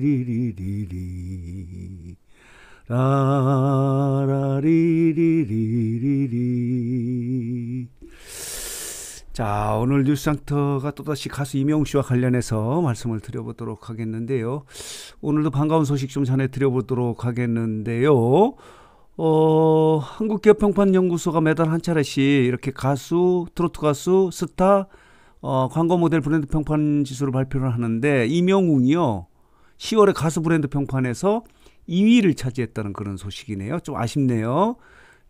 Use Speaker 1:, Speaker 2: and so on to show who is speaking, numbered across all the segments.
Speaker 1: 리리리리리 라라리리리리리 자 오늘 뉴스상터가 또다시 가수 이명웅 씨와 관련해서 말씀을 드려보도록 하겠는데요. 오늘도 반가운 소식 좀 전해 드려보도록 하겠는데요. 어, 한국기업평판연구소가 매달 한 차례씩 이렇게 가수, 트로트 가수, 스타, 어, 광고 모델 브랜드 평판 지수를 발표를 하는데 이명웅이요. 10월에 가수 브랜드 평판에서 2위를 차지했다는 그런 소식이네요. 좀 아쉽네요.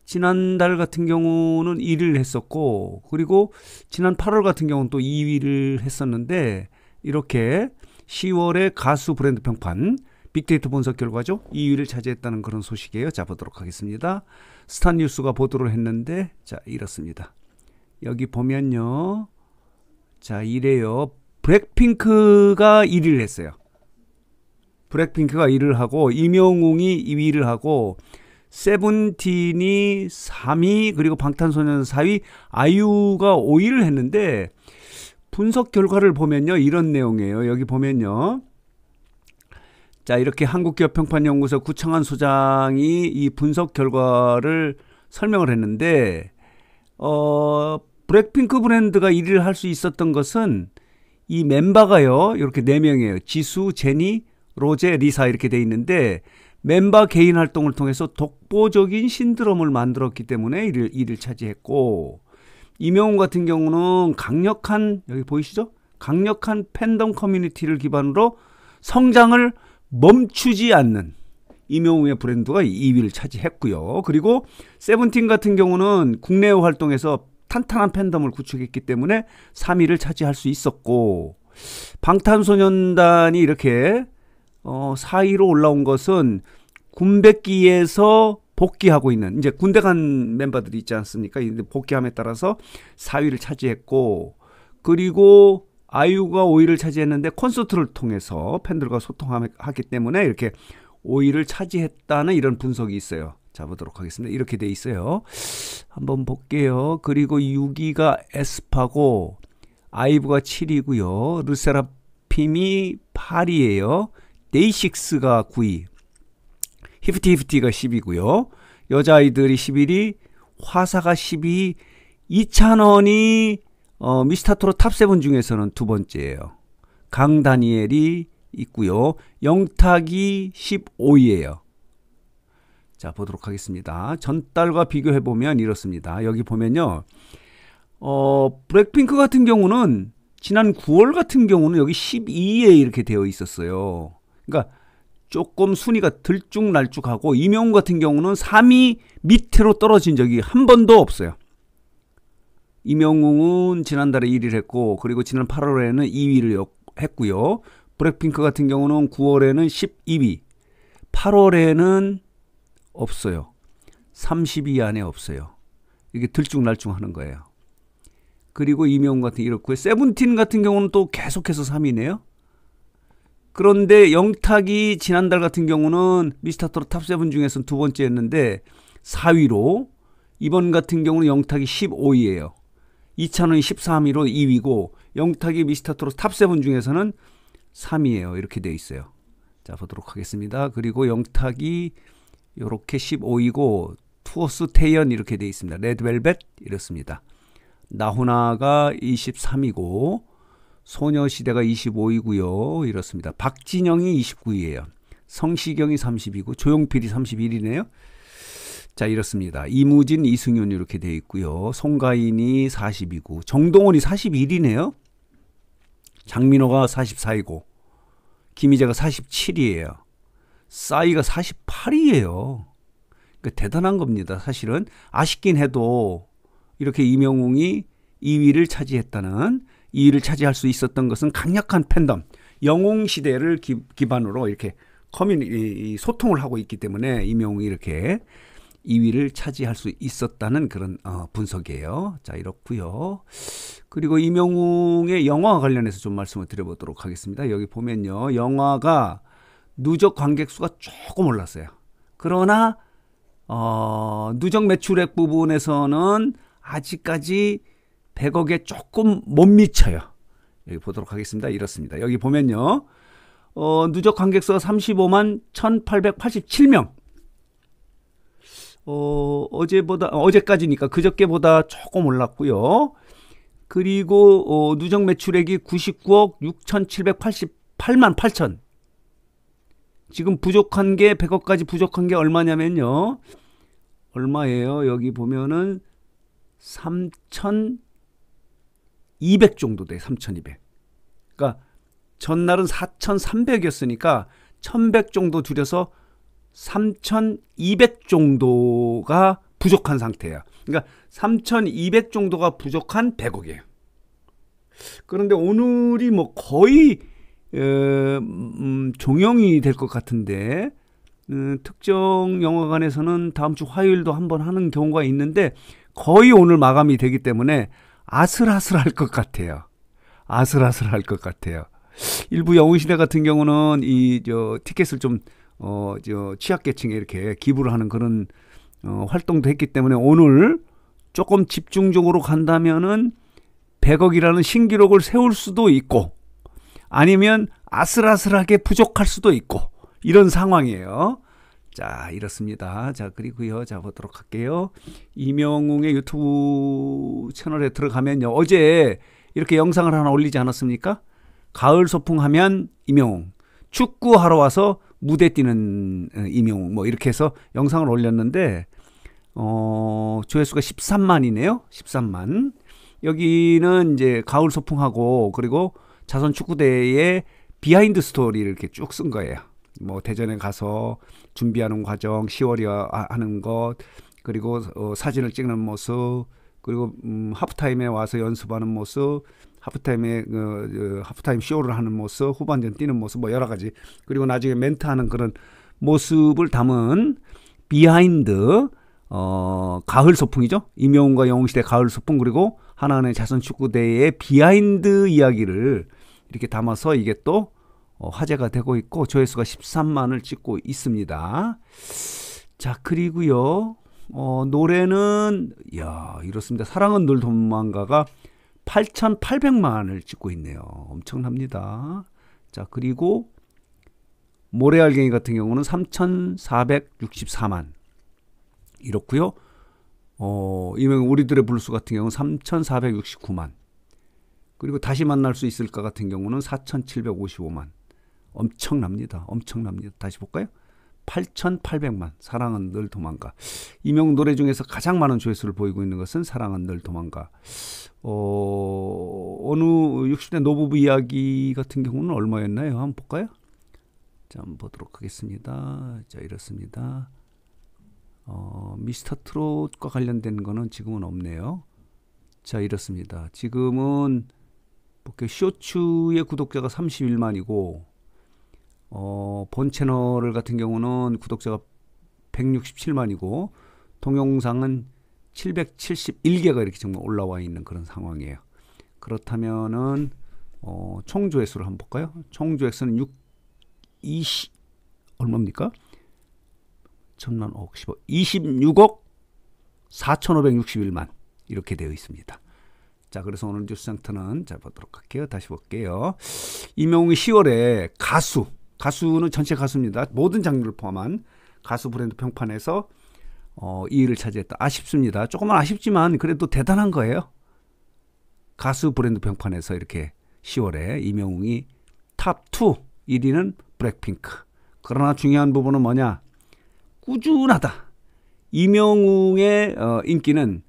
Speaker 1: 지난달 같은 경우는 1위를 했었고, 그리고 지난 8월 같은 경우는 또 2위를 했었는데, 이렇게 10월에 가수 브랜드 평판, 빅데이터 분석 결과죠. 2위를 차지했다는 그런 소식이에요. 자, 보도록 하겠습니다. 스타 뉴스가 보도를 했는데, 자, 이렇습니다. 여기 보면요. 자, 이래요. 블랙핑크가 1위를 했어요. 브랙핑크가 1위를 하고 임영웅이 2위를 하고 세븐틴이 3위 그리고 방탄소년 4위 아이유가 5위를 했는데 분석 결과를 보면요 이런 내용이에요 여기 보면요 자 이렇게 한국기업평판연구소 구청한 소장이 이 분석 결과를 설명을 했는데 어브랙핑크 브랜드가 1위를 할 수 있었던 것은 이 멤버가요 이렇게 4명이에요 지수 제니 로제, 리사 이렇게 돼 있는데 멤버 개인 활동을 통해서 독보적인 신드롬을 만들었기 때문에 이를, 이를 차지했고 이명훈 같은 경우는 강력한 여기 보이시죠? 강력한 팬덤 커뮤니티를 기반으로 성장을 멈추지 않는 이명웅의 브랜드가 2위를 차지했고요. 그리고 세븐틴 같은 경우는 국내 활동에서 탄탄한 팬덤을 구축했기 때문에 3위를 차지할 수 있었고 방탄소년단이 이렇게 어, 4위로 올라온 것은 군백기에서 복귀하고 있는 이제 군대 간 멤버들이 있지 않습니까? 복귀함에 따라서 4위를 차지했고 그리고 아이유가 5위를 차지했는데 콘서트를 통해서 팬들과 소통하기 때문에 이렇게 5위를 차지했다는 이런 분석이 있어요. 잡보도록 하겠습니다. 이렇게 돼 있어요. 한번 볼게요. 그리고 6위가 에스파고 아이브가 7위고요. 르세라핌이 8위예요. 데이식스가 9위, 히프티히프티가 1 0위고요 여자아이들이 11위, 화사가 12위, 이찬원이 어, 미스터트롯 탑세븐 중에서는 두 번째예요. 강다니엘이 있고요. 영탁이 15위예요. 자, 보도록 하겠습니다. 전달과 비교해 보면 이렇습니다. 여기 보면요. 어, 블랙핑크 같은 경우는 지난 9월 같은 경우는 여기 12위에 이렇게 되어 있었어요. 그러니까 조금 순위가 들쭉날쭉하고 이명훈 같은 경우는 3위 밑으로 떨어진 적이 한 번도 없어요. 이명웅은 지난달에 1위를 했고 그리고 지난 8월에는 2위를 했고요. 브렉핑크 같은 경우는 9월에는 12위, 8월에는 없어요. 30위 안에 없어요. 이게 들쭉날쭉 하는 거예요. 그리고 이명웅 같은 이렇고 세븐틴 같은 경우는 또 계속해서 3위네요. 그런데 영탁이 지난달 같은 경우는 미스터트롯 탑세븐 중에서는 두 번째였는데 4위로 이번 같은 경우는 영탁이 15위예요. 이찬원이 13위로 2위고 영탁이 미스터트롯 탑세븐 중에서는 3위예요. 이렇게 돼 있어요. 자 보도록 하겠습니다. 그리고 영탁이 이렇게 15위고 투어스 태연 이렇게 돼 있습니다. 레드벨벳 이렇습니다. 나훈아가 23위고 소녀시대가 2 5이고요 이렇습니다. 박진영이 2 9이에요 성시경이 30이고 조용필이 31이네요. 자 이렇습니다. 이무진, 이승윤 이렇게 돼 있고요. 송가인이 40이고 정동원이 41이네요. 장민호가 44이고 김희재가 47이에요. 싸이가 48이에요. 그러니까 대단한 겁니다. 사실은 아쉽긴 해도 이렇게 이명웅이 2위를 차지했다는 2위를 차지할 수 있었던 것은 강력한 팬덤, 영웅 시대를 기, 반으로 이렇게 커뮤니 소통을 하고 있기 때문에 임영웅이 이렇게 2위를 차지할 수 있었다는 그런 어, 분석이에요. 자 이렇고요. 그리고 임영웅의 영화 관련해서 좀 말씀을 드려보도록 하겠습니다. 여기 보면요, 영화가 누적 관객 수가 조금 올랐어요. 그러나 어, 누적 매출액 부분에서는 아직까지 100억에 조금 못 미쳐요. 여기 보도록 하겠습니다. 이렇습니다. 여기 보면요. 어, 누적 관객수 35만 1887명. 어, 어제보다 어제까지니까 그저께보다 조금 올랐고요. 그리고 어, 누적 매출액이 99억 6,788만 8천. 지금 부족한 게 100억까지 부족한 게 얼마냐면요. 얼마예요? 여기 보면은 3천 200 정도 돼. 3,200. 그러니까 전날은 4,300이었으니까 1,100 정도 줄여서 3,200 정도가 부족한 상태야. 그러니까 3,200 정도가 부족한 100억이에요. 그런데 오늘이 뭐 거의 어, 음, 종영이 될 것 같은데 음, 특정 영화관에서는 다음 주 화요일도 한번 하는 경우가 있는데 거의 오늘 마감이 되기 때문에 아슬아슬할 것 같아요. 아슬아슬할 것 같아요. 일부 여우시대 같은 경우는 이 저 티켓을 좀 어 저 취약계층에 이렇게 기부를 하는 그런 어 활동도 했기 때문에 오늘 조금 집중적으로 간다면은 100억이라는 신기록을 세울 수도 있고 아니면 아슬아슬하게 부족할 수도 있고 이런 상황이에요. 자, 이렇습니다. 자, 그리고요. 자, 보도록 할게요. 이명웅의 유튜브 채널에 들어가면요. 어제 이렇게 영상을 하나 올리지 않았습니까? 가을 소풍 하면 이명웅. 축구하러 와서 무대 뛰는 어, 이명웅. 뭐 이렇게 해서 영상을 올렸는데, 어, 조회수가 13만이네요. 13만. 여기는 이제 가을 소풍하고 그리고 자선 축구대의 비하인드 스토리를 이렇게 쭉 쓴 거예요. 뭐 대전에 가서 준비하는 과정, 10월이 하는 것, 그리고 어, 사진을 찍는 모습, 그리고 음, 하프타임에 와서 연습하는 모습, 하프타임에 어, 하프타임 쇼를 하는 모습, 후반전 뛰는 모습 뭐 여러 가지. 그리고 나중에 멘트하는 그런 모습을 담은 비하인드 어, 가을 소풍이죠. 임영웅과 영웅시대 가을 소풍 그리고 하나은행 자선축구대회의 비하인드 이야기를 이렇게 담아서 이게 또 어, 화제가 되고 있고 조회수가 13만을 찍고 있습니다. 자 그리고요 어, 노래는 야 이렇습니다. 사랑은 늘 도망가가 8,800만을 찍고 있네요. 엄청납니다. 자 그리고 모래알갱이 같은 경우는 3,464만 이렇고요. 어, 이명 우리들의 불수 같은 경우는 3,469만 그리고 다시 만날 수 있을까 같은 경우는 4,755만 엄청납니다. 엄청납니다. 다시 볼까요? 8,800만 사랑은 늘 도망가. 이명 노래 중에서 가장 많은 조회수를 보이고 있는 것은 사랑은 늘 도망가. 어, 어느 60대 노부부 이야기 같은 경우는 얼마였나요? 한번 볼까요? 자, 한번 보도록 하겠습니다. 자, 이렇습니다. 어, 미스터 트롯과 관련된 거는 지금은 없네요. 자, 이렇습니다. 지금은 뭐 쇼츠의 구독자가 31만이고 어, 본 채널 같은 경우는 구독자가 167만이고 동영상은 771개가 이렇게 정말 올라와 있는 그런 상황이에요. 그렇다면은 어, 총 조회수를 한번 볼까요? 총 조회수는 6 20 얼마입니까? 천만 억 10억 26억 4,561만 이렇게 되어 있습니다. 자, 그래서 오늘 뉴스 센터는 잘 보도록 할게요. 다시 볼게요. 임용이 10월에 가수 가수는 전체 가수입니다. 모든 장르를 포함한 가수 브랜드 평판에서 어, 2위를 차지했다. 아쉽습니다. 조금은 아쉽지만 그래도 대단한 거예요. 가수 브랜드 평판에서 이렇게 10월에 이명웅이 탑2 1위는 블랙핑크. 그러나 중요한 부분은 뭐냐? 꾸준하다. 이명웅의 어, 인기는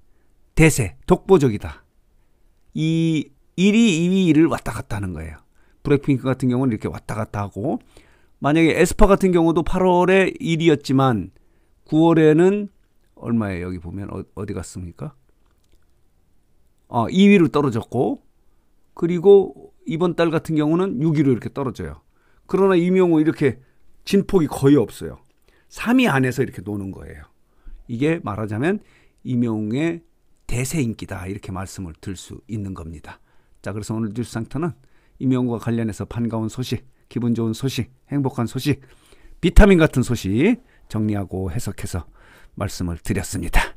Speaker 1: 대세, 독보적이다. 이 1위, 2위를 왔다 갔다 하는 거예요. 브랙핑크 같은 경우는 이렇게 왔다 갔다 하고 만약에 에스파 같은 경우도 8월에 1위였지만 9월에는 얼마에 여기 보면 어, 디 갔습니까? 아, 2위로 떨어졌고 그리고 이번 달 같은 경우는 6위로 이렇게 떨어져요. 그러나 임용호 이렇게 진폭이 거의 없어요. 3위 안에서 이렇게 노는 거예요. 이게 말하자면 임용의 대세 인기다 이렇게 말씀을 들 수 있는 겁니다. 자, 그래서 오늘 뉴스 상터는 임용과 관련해서 반가운 소식, 기분 좋은 소식, 행복한 소식, 비타민 같은 소식 정리하고 해석해서 말씀을 드렸습니다.